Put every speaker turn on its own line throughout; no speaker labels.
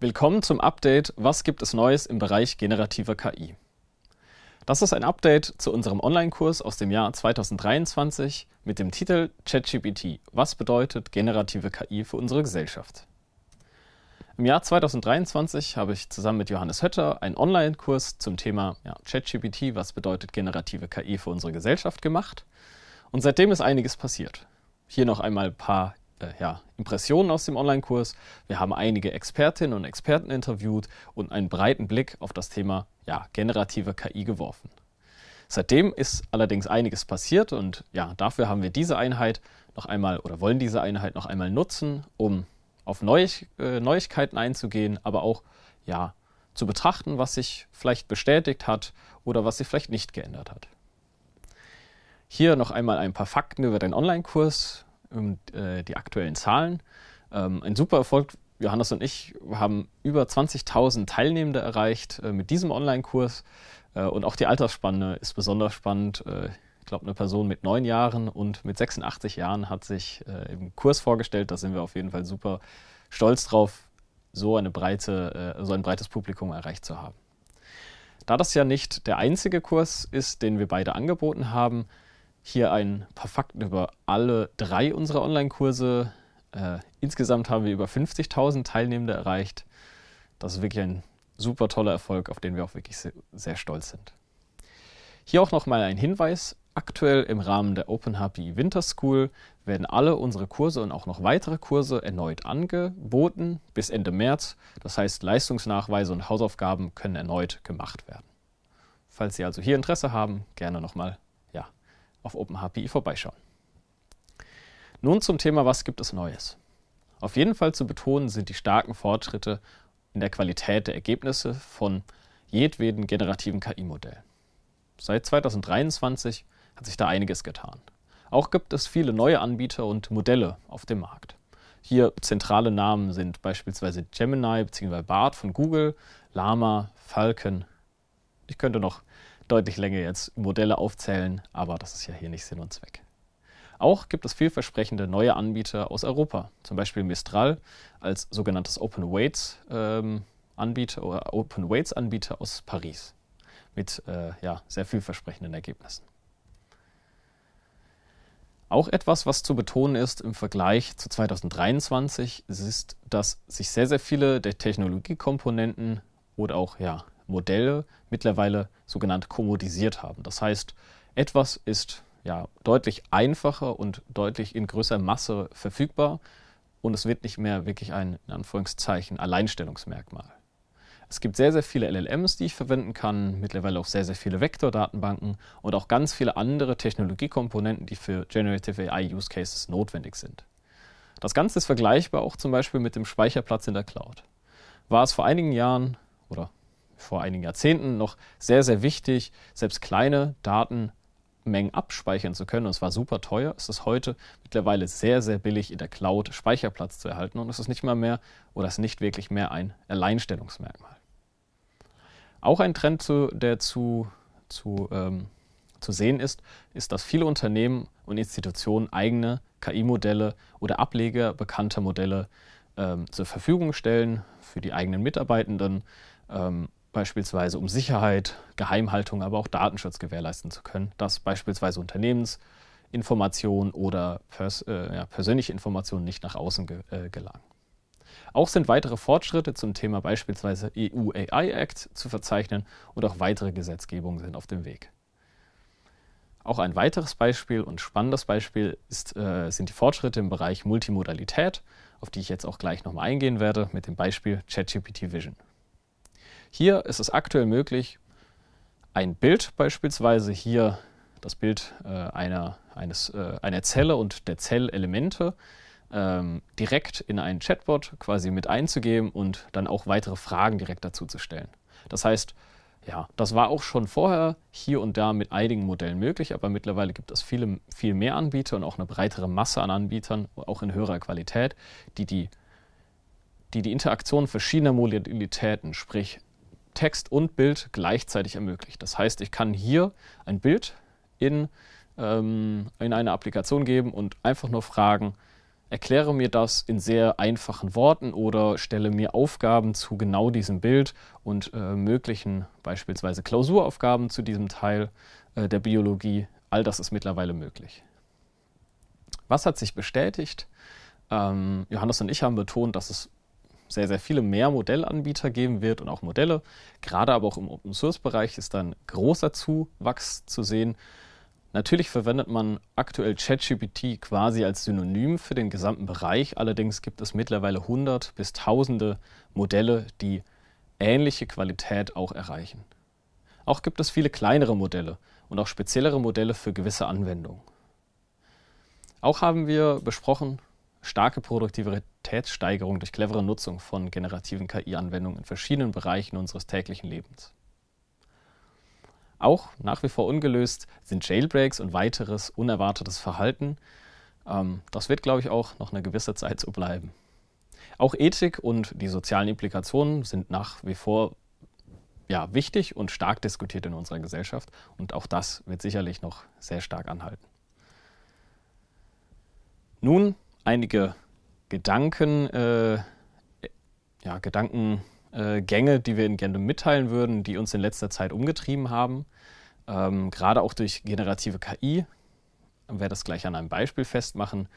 Willkommen zum Update Was gibt es Neues im Bereich generativer KI? Das ist ein Update zu unserem Online-Kurs aus dem Jahr 2023 mit dem Titel ChatGPT Was bedeutet generative KI für unsere Gesellschaft? Im Jahr 2023 habe ich zusammen mit Johannes Hötter einen Online-Kurs zum Thema ja, ChatGPT Was bedeutet generative KI für unsere Gesellschaft gemacht. Und seitdem ist einiges passiert. Hier noch einmal ein paar äh, ja, Impressionen aus dem Online-Kurs. Wir haben einige Expertinnen und Experten interviewt und einen breiten Blick auf das Thema ja, generative KI geworfen. Seitdem ist allerdings einiges passiert und ja, dafür haben wir diese Einheit noch einmal oder wollen diese Einheit noch einmal nutzen, um auf Neu äh, Neuigkeiten einzugehen, aber auch ja, zu betrachten, was sich vielleicht bestätigt hat oder was sich vielleicht nicht geändert hat. Hier noch einmal ein paar Fakten über den Online-Kurs um ähm, äh, die aktuellen Zahlen. Ähm, ein super Erfolg. Johannes und ich haben über 20.000 Teilnehmende erreicht äh, mit diesem Online-Kurs. Äh, und auch die Altersspanne ist besonders spannend. Äh, ich glaube, eine Person mit neun Jahren und mit 86 Jahren hat sich äh, im Kurs vorgestellt. Da sind wir auf jeden Fall super stolz drauf, so, eine breite, äh, so ein breites Publikum erreicht zu haben. Da das ja nicht der einzige Kurs ist, den wir beide angeboten haben, hier ein paar Fakten über alle drei unserer Online-Kurse. Äh, insgesamt haben wir über 50.000 Teilnehmende erreicht. Das ist wirklich ein super toller Erfolg, auf den wir auch wirklich sehr stolz sind. Hier auch nochmal ein Hinweis. Aktuell im Rahmen der Open HP Winter School werden alle unsere Kurse und auch noch weitere Kurse erneut angeboten bis Ende März. Das heißt, Leistungsnachweise und Hausaufgaben können erneut gemacht werden. Falls Sie also hier Interesse haben, gerne nochmal auf OpenHPI vorbeischauen. Nun zum Thema, was gibt es Neues? Auf jeden Fall zu betonen sind die starken Fortschritte in der Qualität der Ergebnisse von jedweden generativen KI-Modellen. Seit 2023 hat sich da einiges getan. Auch gibt es viele neue Anbieter und Modelle auf dem Markt. Hier zentrale Namen sind beispielsweise Gemini bzw. BART von Google, Lama, Falcon. Ich könnte noch deutlich länger jetzt Modelle aufzählen, aber das ist ja hier nicht Sinn und Zweck. Auch gibt es vielversprechende neue Anbieter aus Europa, zum Beispiel Mistral als sogenanntes Open Weights ähm, Anbieter oder Open Weights Anbieter aus Paris mit äh, ja, sehr vielversprechenden Ergebnissen. Auch etwas, was zu betonen ist im Vergleich zu 2023, ist, dass sich sehr, sehr viele der Technologiekomponenten oder auch ja, Modelle mittlerweile sogenannt kommodisiert haben. Das heißt, etwas ist ja, deutlich einfacher und deutlich in größerer Masse verfügbar und es wird nicht mehr wirklich ein, in Anführungszeichen, Alleinstellungsmerkmal. Es gibt sehr, sehr viele LLMs, die ich verwenden kann, mittlerweile auch sehr, sehr viele Vektordatenbanken und auch ganz viele andere Technologiekomponenten, die für Generative AI Use Cases notwendig sind. Das Ganze ist vergleichbar auch zum Beispiel mit dem Speicherplatz in der Cloud. War es vor einigen Jahren oder vor einigen Jahrzehnten noch sehr, sehr wichtig, selbst kleine Datenmengen abspeichern zu können. Und es war super teuer. Es ist heute mittlerweile sehr, sehr billig, in der Cloud Speicherplatz zu erhalten. Und es ist nicht mal mehr oder es ist nicht wirklich mehr ein Alleinstellungsmerkmal. Auch ein Trend, zu, der zu, zu, ähm, zu sehen ist, ist, dass viele Unternehmen und Institutionen eigene KI-Modelle oder Ableger bekannter Modelle ähm, zur Verfügung stellen für die eigenen Mitarbeitenden. Ähm, beispielsweise um Sicherheit, Geheimhaltung, aber auch Datenschutz gewährleisten zu können, dass beispielsweise Unternehmensinformationen oder pers äh, ja, persönliche Informationen nicht nach außen ge äh, gelangen. Auch sind weitere Fortschritte zum Thema beispielsweise EU AI Act zu verzeichnen und auch weitere Gesetzgebungen sind auf dem Weg. Auch ein weiteres Beispiel und spannendes Beispiel ist, äh, sind die Fortschritte im Bereich Multimodalität, auf die ich jetzt auch gleich nochmal eingehen werde mit dem Beispiel ChatGPT Vision. Hier ist es aktuell möglich, ein Bild beispielsweise hier das Bild äh, einer, eines, äh, einer Zelle und der Zellelemente ähm, direkt in einen Chatbot quasi mit einzugeben und dann auch weitere Fragen direkt dazu zu stellen. Das heißt, ja, das war auch schon vorher hier und da mit einigen Modellen möglich, aber mittlerweile gibt es viele, viel mehr Anbieter und auch eine breitere Masse an Anbietern, auch in höherer Qualität, die die, die, die Interaktion verschiedener Modalitäten, sprich Text und Bild gleichzeitig ermöglicht. Das heißt, ich kann hier ein Bild in, ähm, in eine Applikation geben und einfach nur fragen, erkläre mir das in sehr einfachen Worten oder stelle mir Aufgaben zu genau diesem Bild und äh, möglichen beispielsweise Klausuraufgaben zu diesem Teil äh, der Biologie. All das ist mittlerweile möglich. Was hat sich bestätigt? Ähm, Johannes und ich haben betont, dass es sehr, sehr viele mehr Modellanbieter geben wird und auch Modelle. Gerade aber auch im Open-Source-Bereich ist dann großer Zuwachs zu sehen. Natürlich verwendet man aktuell ChatGPT quasi als Synonym für den gesamten Bereich. Allerdings gibt es mittlerweile hundert bis tausende Modelle, die ähnliche Qualität auch erreichen. Auch gibt es viele kleinere Modelle und auch speziellere Modelle für gewisse Anwendungen. Auch haben wir besprochen, starke Produktivitätssteigerung durch clevere Nutzung von generativen KI-Anwendungen in verschiedenen Bereichen unseres täglichen Lebens. Auch nach wie vor ungelöst sind Jailbreaks und weiteres unerwartetes Verhalten. Ähm, das wird, glaube ich, auch noch eine gewisse Zeit so bleiben. Auch Ethik und die sozialen Implikationen sind nach wie vor ja, wichtig und stark diskutiert in unserer Gesellschaft. Und auch das wird sicherlich noch sehr stark anhalten. Nun einige Gedanken, äh, ja, Gedankengänge, die wir Ihnen gerne mitteilen würden, die uns in letzter Zeit umgetrieben haben. Ähm, gerade auch durch generative KI, ich werde das gleich an einem Beispiel festmachen,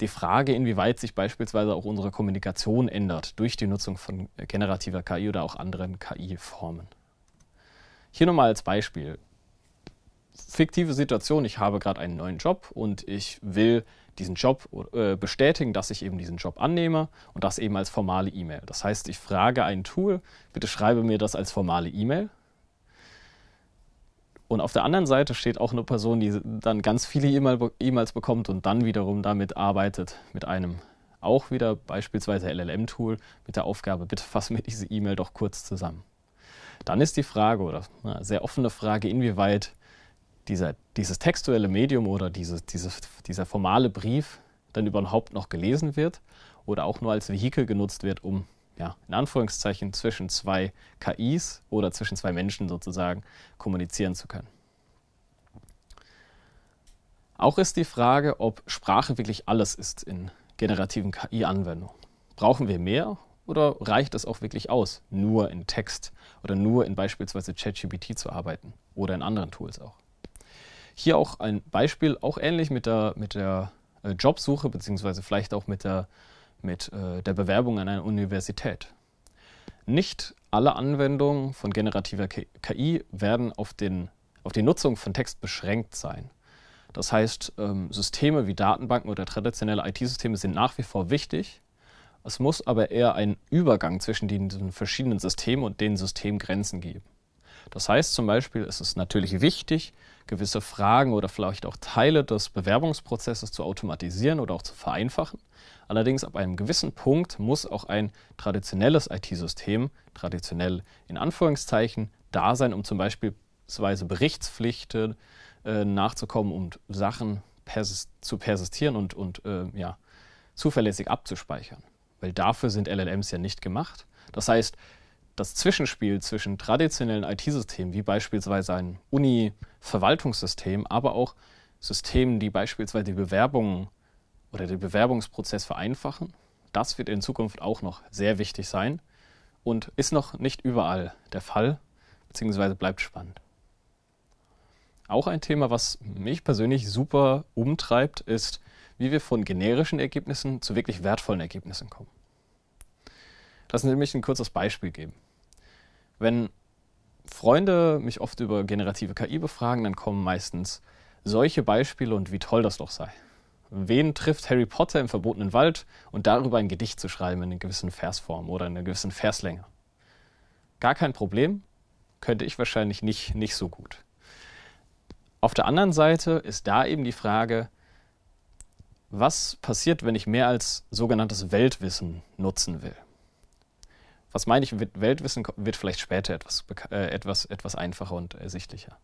die Frage, inwieweit sich beispielsweise auch unsere Kommunikation ändert durch die Nutzung von generativer KI oder auch anderen KI-Formen. Hier nochmal als Beispiel. Fiktive Situation, ich habe gerade einen neuen Job und ich will diesen Job äh, bestätigen, dass ich eben diesen Job annehme und das eben als formale E-Mail. Das heißt, ich frage ein Tool, bitte schreibe mir das als formale E-Mail. Und auf der anderen Seite steht auch eine Person, die dann ganz viele E-Mails bekommt und dann wiederum damit arbeitet, mit einem auch wieder beispielsweise LLM-Tool mit der Aufgabe, bitte fassen mir diese E-Mail doch kurz zusammen. Dann ist die Frage oder eine sehr offene Frage, inwieweit dieser, dieses textuelle Medium oder diese, diese, dieser formale Brief dann überhaupt noch gelesen wird oder auch nur als Vehikel genutzt wird, um ja, in Anführungszeichen zwischen zwei KIs oder zwischen zwei Menschen sozusagen kommunizieren zu können. Auch ist die Frage, ob Sprache wirklich alles ist in generativen KI-Anwendungen. Brauchen wir mehr oder reicht es auch wirklich aus, nur in Text oder nur in beispielsweise ChatGPT zu arbeiten oder in anderen Tools auch? Hier auch ein Beispiel, auch ähnlich mit der, mit der äh, Jobsuche, beziehungsweise vielleicht auch mit der, mit, äh, der Bewerbung an einer Universität. Nicht alle Anwendungen von generativer KI werden auf, den, auf die Nutzung von Text beschränkt sein. Das heißt, ähm, Systeme wie Datenbanken oder traditionelle IT-Systeme sind nach wie vor wichtig. Es muss aber eher einen Übergang zwischen den verschiedenen Systemen und den Systemgrenzen geben. Das heißt zum Beispiel, ist es ist natürlich wichtig, gewisse Fragen oder vielleicht auch Teile des Bewerbungsprozesses zu automatisieren oder auch zu vereinfachen. Allerdings ab einem gewissen Punkt muss auch ein traditionelles IT-System, traditionell in Anführungszeichen, da sein, um zum Beispiel Berichtspflichten äh, nachzukommen, und Sachen persis zu persistieren und, und äh, ja, zuverlässig abzuspeichern. Weil dafür sind LLMs ja nicht gemacht. Das heißt, das Zwischenspiel zwischen traditionellen IT-Systemen, wie beispielsweise ein Uni-Verwaltungssystem, aber auch Systemen, die beispielsweise die Bewerbung oder den Bewerbungsprozess vereinfachen, das wird in Zukunft auch noch sehr wichtig sein und ist noch nicht überall der Fall, beziehungsweise bleibt spannend. Auch ein Thema, was mich persönlich super umtreibt, ist, wie wir von generischen Ergebnissen zu wirklich wertvollen Ergebnissen kommen. Lassen Sie mich ein kurzes Beispiel geben. Wenn Freunde mich oft über generative KI befragen, dann kommen meistens solche Beispiele und wie toll das doch sei. Wen trifft Harry Potter im verbotenen Wald und darüber ein Gedicht zu schreiben in einer gewissen Versform oder in einer gewissen Verslänge? Gar kein Problem, könnte ich wahrscheinlich nicht, nicht so gut. Auf der anderen Seite ist da eben die Frage, was passiert, wenn ich mehr als sogenanntes Weltwissen nutzen will? Was meine ich mit Weltwissen wird vielleicht später etwas, äh, etwas, etwas einfacher und ersichtlicher.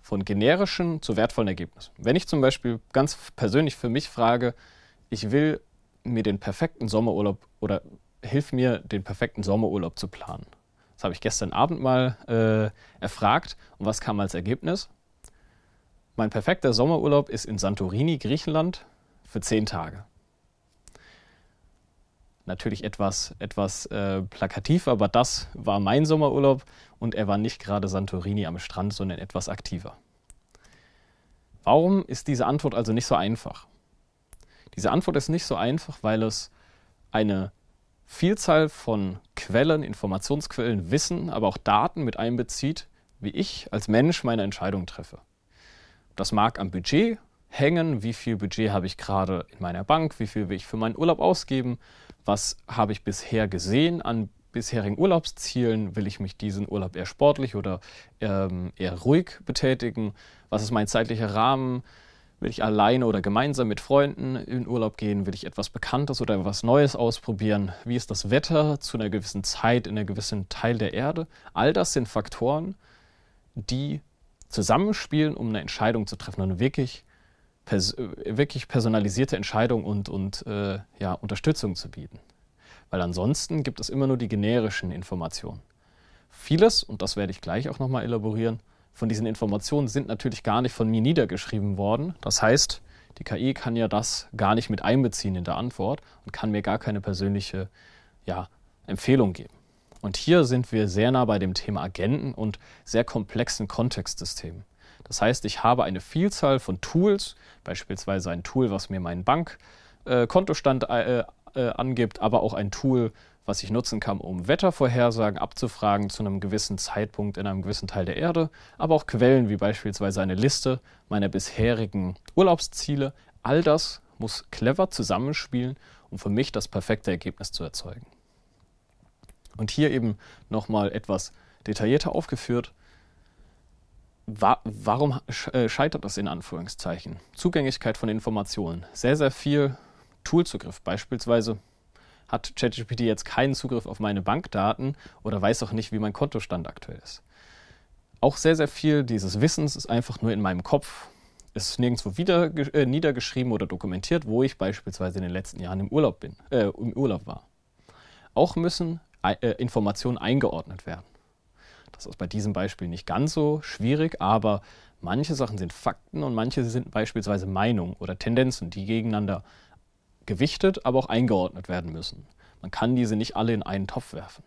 Von generischen zu wertvollen Ergebnissen. Wenn ich zum Beispiel ganz persönlich für mich frage, ich will mir den perfekten Sommerurlaub oder hilf mir, den perfekten Sommerurlaub zu planen. Das habe ich gestern Abend mal äh, erfragt. Und was kam als Ergebnis? Mein perfekter Sommerurlaub ist in Santorini, Griechenland, für zehn Tage. Natürlich etwas, etwas äh, plakativ, aber das war mein Sommerurlaub und er war nicht gerade Santorini am Strand, sondern etwas aktiver. Warum ist diese Antwort also nicht so einfach? Diese Antwort ist nicht so einfach, weil es eine Vielzahl von Quellen, Informationsquellen, Wissen, aber auch Daten mit einbezieht, wie ich als Mensch meine Entscheidung treffe. Das mag am Budget hängen, wie viel Budget habe ich gerade in meiner Bank, wie viel will ich für meinen Urlaub ausgeben, was habe ich bisher gesehen an bisherigen Urlaubszielen, will ich mich diesen Urlaub eher sportlich oder ähm, eher ruhig betätigen, was ist mein zeitlicher Rahmen, will ich alleine oder gemeinsam mit Freunden in Urlaub gehen, will ich etwas Bekanntes oder etwas Neues ausprobieren, wie ist das Wetter zu einer gewissen Zeit in einem gewissen Teil der Erde, all das sind Faktoren, die zusammenspielen, um eine Entscheidung zu treffen und wirklich pers äh, wirklich personalisierte Entscheidung und, und äh, ja, Unterstützung zu bieten. Weil ansonsten gibt es immer nur die generischen Informationen. Vieles, und das werde ich gleich auch nochmal elaborieren, von diesen Informationen sind natürlich gar nicht von mir niedergeschrieben worden. Das heißt, die KI kann ja das gar nicht mit einbeziehen in der Antwort und kann mir gar keine persönliche ja, Empfehlung geben. Und hier sind wir sehr nah bei dem Thema Agenten und sehr komplexen Kontextsystemen. Das heißt, ich habe eine Vielzahl von Tools, beispielsweise ein Tool, was mir meinen Bankkontostand äh, äh, äh, angibt, aber auch ein Tool, was ich nutzen kann, um Wettervorhersagen abzufragen zu einem gewissen Zeitpunkt in einem gewissen Teil der Erde, aber auch Quellen wie beispielsweise eine Liste meiner bisherigen Urlaubsziele. All das muss clever zusammenspielen, um für mich das perfekte Ergebnis zu erzeugen. Und hier eben nochmal etwas detaillierter aufgeführt, wa warum äh, scheitert das in Anführungszeichen? Zugänglichkeit von Informationen. Sehr, sehr viel Toolzugriff. Beispielsweise hat ChatGPT jetzt keinen Zugriff auf meine Bankdaten oder weiß auch nicht, wie mein Kontostand aktuell ist. Auch sehr, sehr viel dieses Wissens ist einfach nur in meinem Kopf. Es ist nirgendwo wieder, äh, niedergeschrieben oder dokumentiert, wo ich beispielsweise in den letzten Jahren im Urlaub bin, äh, im Urlaub war. Auch müssen äh, Informationen eingeordnet werden. Das ist bei diesem Beispiel nicht ganz so schwierig, aber manche Sachen sind Fakten und manche sind beispielsweise Meinungen oder Tendenzen, die gegeneinander gewichtet, aber auch eingeordnet werden müssen. Man kann diese nicht alle in einen Topf werfen.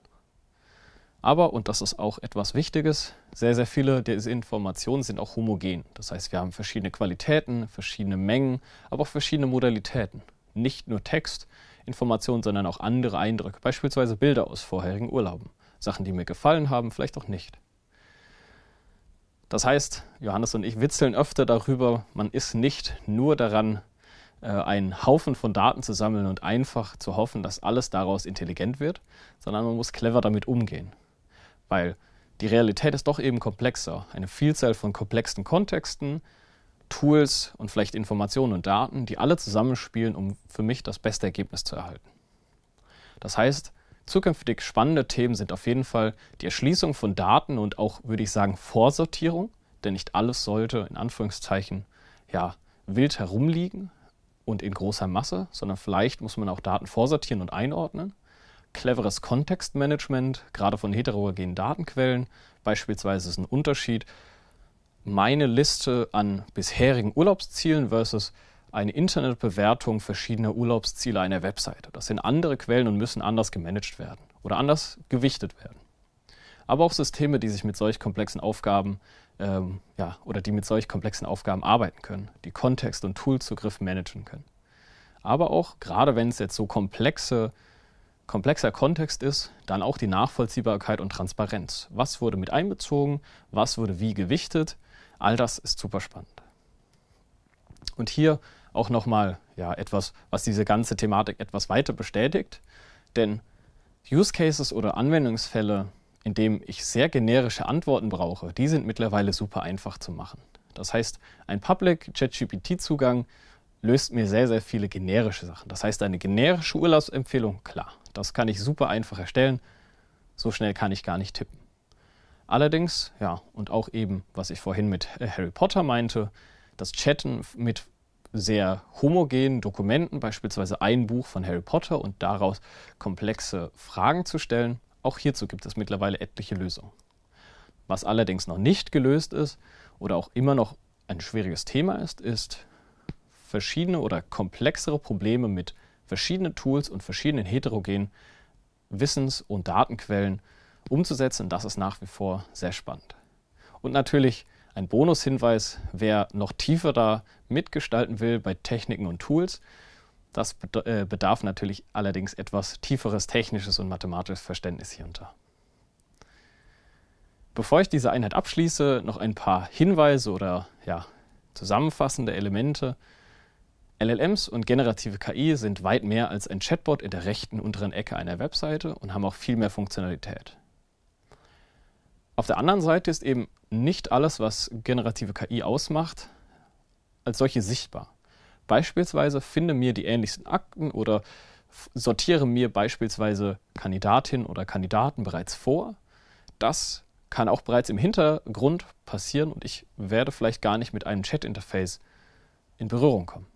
Aber, und das ist auch etwas Wichtiges, sehr, sehr viele der Informationen sind auch homogen. Das heißt, wir haben verschiedene Qualitäten, verschiedene Mengen, aber auch verschiedene Modalitäten. Nicht nur Text, Informationen, sondern auch andere Eindrücke, beispielsweise Bilder aus vorherigen Urlauben. Sachen, die mir gefallen haben, vielleicht auch nicht. Das heißt, Johannes und ich witzeln öfter darüber, man ist nicht nur daran, äh, einen Haufen von Daten zu sammeln und einfach zu hoffen, dass alles daraus intelligent wird, sondern man muss clever damit umgehen. Weil die Realität ist doch eben komplexer. Eine Vielzahl von komplexen Kontexten, Tools und vielleicht Informationen und Daten, die alle zusammenspielen, um für mich das beste Ergebnis zu erhalten. Das heißt, Zukünftig spannende Themen sind auf jeden Fall die Erschließung von Daten und auch, würde ich sagen, Vorsortierung, denn nicht alles sollte in Anführungszeichen ja, wild herumliegen und in großer Masse, sondern vielleicht muss man auch Daten vorsortieren und einordnen. Cleveres Kontextmanagement, gerade von heterogenen Datenquellen, beispielsweise ist ein Unterschied, meine Liste an bisherigen Urlaubszielen versus eine Internetbewertung verschiedener Urlaubsziele einer Webseite. Das sind andere Quellen und müssen anders gemanagt werden oder anders gewichtet werden. Aber auch Systeme, die sich mit solch komplexen Aufgaben ähm, ja, oder die mit solch komplexen Aufgaben arbeiten können, die Kontext und Toolzugriff managen können. Aber auch, gerade wenn es jetzt so komplexe komplexer Kontext ist, dann auch die Nachvollziehbarkeit und Transparenz. Was wurde mit einbezogen, was wurde wie gewichtet, all das ist super spannend. Und hier auch nochmal ja, etwas, was diese ganze Thematik etwas weiter bestätigt. Denn Use Cases oder Anwendungsfälle, in denen ich sehr generische Antworten brauche, die sind mittlerweile super einfach zu machen. Das heißt, ein Public ChatGPT-Zugang löst mir sehr, sehr viele generische Sachen. Das heißt, eine generische Urlaubsempfehlung, klar, das kann ich super einfach erstellen. So schnell kann ich gar nicht tippen. Allerdings, ja, und auch eben, was ich vorhin mit äh, Harry Potter meinte, das Chatten mit sehr homogenen Dokumenten, beispielsweise ein Buch von Harry Potter und daraus komplexe Fragen zu stellen. Auch hierzu gibt es mittlerweile etliche Lösungen. Was allerdings noch nicht gelöst ist oder auch immer noch ein schwieriges Thema ist, ist verschiedene oder komplexere Probleme mit verschiedenen Tools und verschiedenen heterogenen Wissens- und Datenquellen umzusetzen. das ist nach wie vor sehr spannend. Und natürlich ein Bonushinweis, wer noch tiefer da mitgestalten will bei Techniken und Tools, das äh, bedarf natürlich allerdings etwas tieferes technisches und mathematisches Verständnis hierunter. Bevor ich diese Einheit abschließe, noch ein paar Hinweise oder ja, zusammenfassende Elemente. LLMs und generative KI sind weit mehr als ein Chatbot in der rechten unteren Ecke einer Webseite und haben auch viel mehr Funktionalität. Auf der anderen Seite ist eben nicht alles, was generative KI ausmacht, als solche sichtbar. Beispielsweise finde mir die ähnlichsten Akten oder sortiere mir beispielsweise Kandidatinnen oder Kandidaten bereits vor. Das kann auch bereits im Hintergrund passieren und ich werde vielleicht gar nicht mit einem Chat-Interface in Berührung kommen.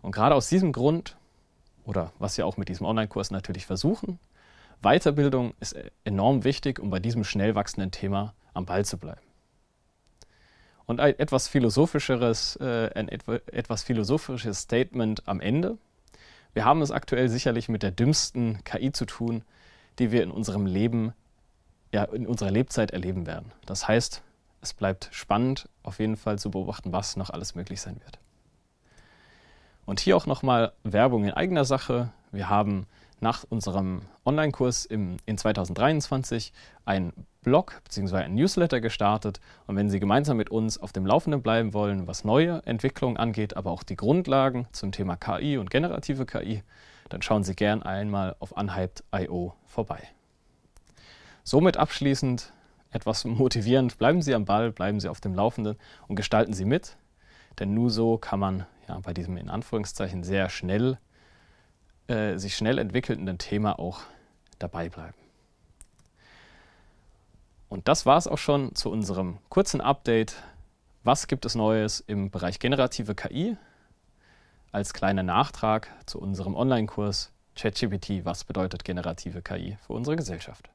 Und gerade aus diesem Grund, oder was wir auch mit diesem Online-Kurs natürlich versuchen, Weiterbildung ist enorm wichtig, um bei diesem schnell wachsenden Thema am Ball zu bleiben. Und ein etwas philosophischeres, äh, ein etwas philosophisches Statement am Ende. Wir haben es aktuell sicherlich mit der dümmsten KI zu tun, die wir in unserem Leben, ja, in unserer Lebzeit erleben werden. Das heißt, es bleibt spannend, auf jeden Fall zu beobachten, was noch alles möglich sein wird. Und hier auch nochmal Werbung in eigener Sache. Wir haben nach unserem Online-Kurs in 2023 einen Blog bzw. einen Newsletter gestartet. Und wenn Sie gemeinsam mit uns auf dem Laufenden bleiben wollen, was neue Entwicklungen angeht, aber auch die Grundlagen zum Thema KI und generative KI, dann schauen Sie gern einmal auf unhyped.io vorbei. Somit abschließend etwas motivierend. Bleiben Sie am Ball, bleiben Sie auf dem Laufenden und gestalten Sie mit, denn nur so kann man ja, bei diesem in Anführungszeichen sehr schnell äh, sich schnell entwickelnden Thema auch dabei bleiben. Und das war es auch schon zu unserem kurzen Update. Was gibt es Neues im Bereich generative KI? Als kleiner Nachtrag zu unserem Online-Kurs ChatGPT, was bedeutet generative KI für unsere Gesellschaft?